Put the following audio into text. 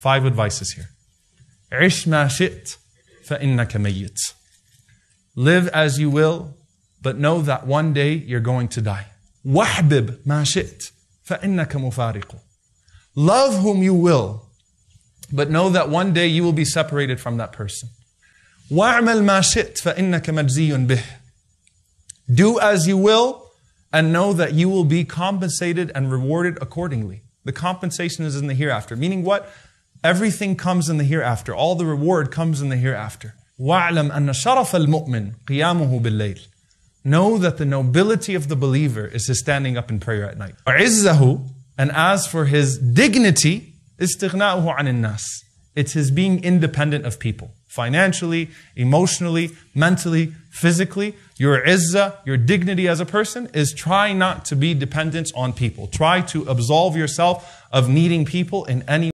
Five advices here. عِشْ مَا شِئْتْ فَإِنَّكَ مَيِّتْ Live as you will, but know that one day you're going to die. وَحْبِبْ مَا شِئْتْ فَإِنَّكَ مُفَارِقُ Love whom you will, but know that one day you will be separated from that person. وعمل مَا شِئْتْ فَإِنَّكَ مَجْزِيٌ بِهِ Do as you will, and know that you will be compensated and rewarded accordingly. The compensation is in the hereafter. Meaning what? Everything comes in the hereafter. All the reward comes in the hereafter. وَاعْلَمْ أَنَّ شَرَفَ الْمُؤْمِنِ قِيَامُهُ بِاللَّيْلِ Know that the nobility of the believer is his standing up in prayer at night. وَعِزَّهُ And as for his dignity, إِسْتِغْنَاؤُهُ عَنِ النَّاسِ It's his being independent of people. Financially, emotionally, mentally, physically. Your izzah, your dignity as a person is try not to be dependent on people. Try to absolve yourself of needing people in any